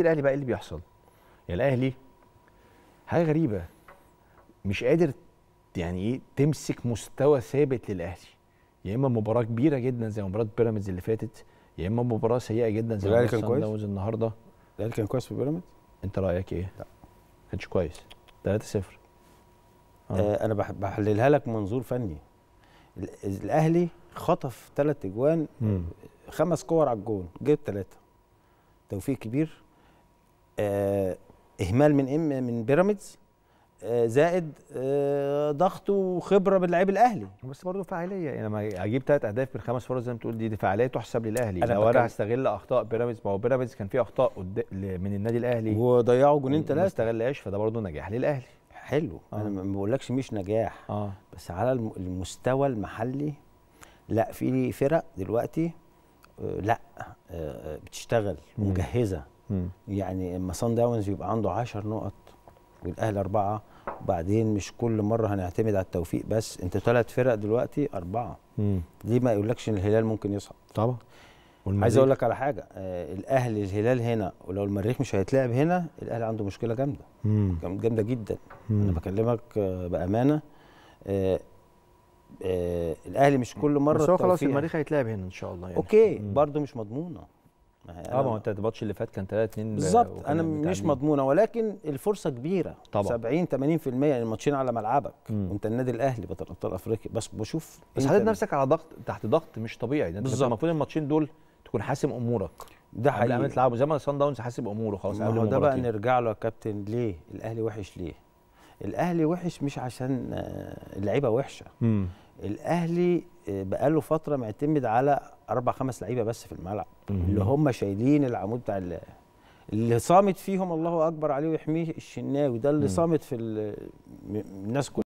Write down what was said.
النادي الاهلي بقى ايه اللي بيحصل؟ يا يعني الاهلي حاجه غريبه مش قادر يعني ايه تمسك مستوى ثابت للاهلي يا اما مباراه كبيره جدا زي مباراه بيراميدز اللي فاتت يا اما مباراه سيئه جدا زي مباراه سان داونز النهارده الاهلي كان كويس في بيراميدز انت رايك ايه؟ لا ما كانش كويس 3 0 آه. آه انا بحللها لك منظور فني الاهلي خطف ثلاث اجوان خمس كور على الجون جاب ثلاثه توفيق كبير آه، اهمال من ام من بيراميدز آه، زائد آه، ضغط وخبره باللعيب الاهلي بس برضه فعاليه يعني لما اجيب ثلاث اهداف من خمس فرص زي ما تقول دي, دي فعاليه تحسب للاهلي أنا لو انا هستغل اخطاء بيراميدز ما هو بيراميدز كان في اخطاء من النادي الاهلي وضيعوا جونين ثلاثه ما استغلهاش فده برضه نجاح للاهلي حلو آه. انا ما بقولكش مش نجاح آه. بس على المستوى المحلي لا في فرق دلوقتي آه، لا آه، آه، بتشتغل مجهزه يعني اما صن داونز يبقى عنده 10 نقط والاهلي اربعه وبعدين مش كل مره هنعتمد على التوفيق بس انت ثلاث فرق دلوقتي اربعه ليه ما يقولكش ان الهلال ممكن يصعد طبعا عايز اقول لك على حاجه آه الاهلي الهلال هنا ولو المريخ مش هيتلعب هنا الاهلي عنده مشكله جامده جامده جدا مم. انا بكلمك آه بامانه آه آه الاهلي مش كل مره بس هو خلاص المريخ هيتلعب هنا ان شاء الله يعني اوكي برضه مش مضمونه اه ما هو انت الماتش اللي فات كان 3 2 بالظبط انا مش مضمونه ولكن الفرصه كبيره طبعا 70 80% يعني الماتشين على ملعبك مم. وانت النادي الاهلي بطل ابطال افريقيا بس بشوف بس إيه حاطط نفسك على ضغط تحت ضغط مش طبيعي ده انت المفروض الماتشين دول تكون حاسم امورك ده حقيقي قبل ما تلعبه زي ما صن داونز حاسب اموره خلاص قبل ما ده بقى نرجع له يا كابتن ليه الاهلي وحش ليه؟ الاهلي وحش مش عشان آه، اللعيبه وحشه مم. الاهلي آه، بقاله فتره معتمد على اربع خمس لعيبه بس في الملعب اللي هم شايلين العمود بتاع اللي صامت فيهم الله اكبر عليه ويحميه الشناوي ده اللي صامت في الناس كلها